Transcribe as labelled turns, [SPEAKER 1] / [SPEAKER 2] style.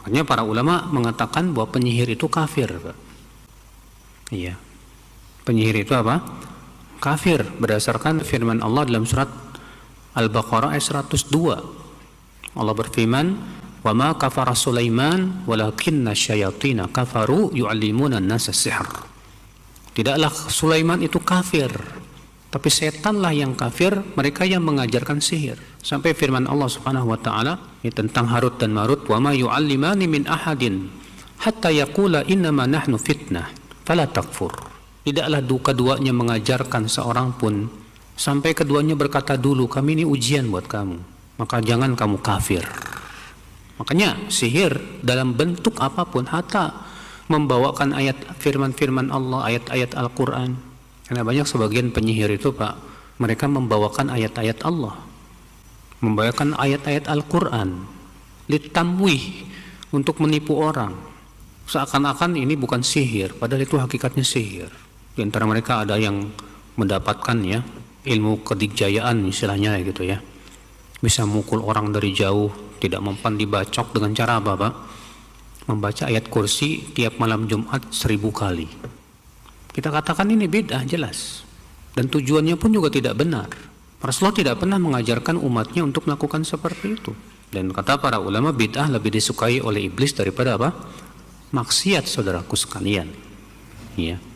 [SPEAKER 1] Makanya para ulama mengatakan bahwa penyihir itu kafir, Iya. Penyihir itu apa? Kafir berdasarkan firman Allah dalam surat Al-Baqarah ayat 102. Allah berfirman, "Wa ma kafara Sulaiman walakinna syayatin kafaru yu'allimuna an-nasa sihr." Tidaklah Sulaiman itu kafir, tapi setanlah yang kafir, mereka yang mengajarkan sihir. Sampai firman Allah Subhanahu wa taala tentang Harut dan Marut, "Wa ma yu'allimani min ahadin hatta yaqula innama nahnu fitnah, fala takfur." Tidaklah dua duanya mengajarkan seorang pun sampai keduanya berkata dulu, "Kami ini ujian buat kamu, maka jangan kamu kafir." Makanya sihir dalam bentuk apapun hatta membawakan ayat firman-firman Allah, ayat-ayat Al-Qur'an, karena banyak sebagian penyihir itu Pak, mereka membawakan ayat-ayat Allah. Membawakan ayat-ayat Al-Quran. Litamwih, untuk menipu orang. Seakan-akan ini bukan sihir, padahal itu hakikatnya sihir. Di antara mereka ada yang mendapatkan ya ilmu kedikjayaan istilahnya gitu ya. Bisa mukul orang dari jauh, tidak mempan dibacok dengan cara apa Pak? Membaca ayat kursi tiap malam Jumat seribu kali. Kita katakan ini beda jelas. Dan tujuannya pun juga tidak benar. Rasulullah tidak pernah mengajarkan umatnya untuk melakukan seperti itu. Dan kata para ulama bid'ah lebih disukai oleh iblis daripada apa? Maksiat saudaraku sekalian. Ya.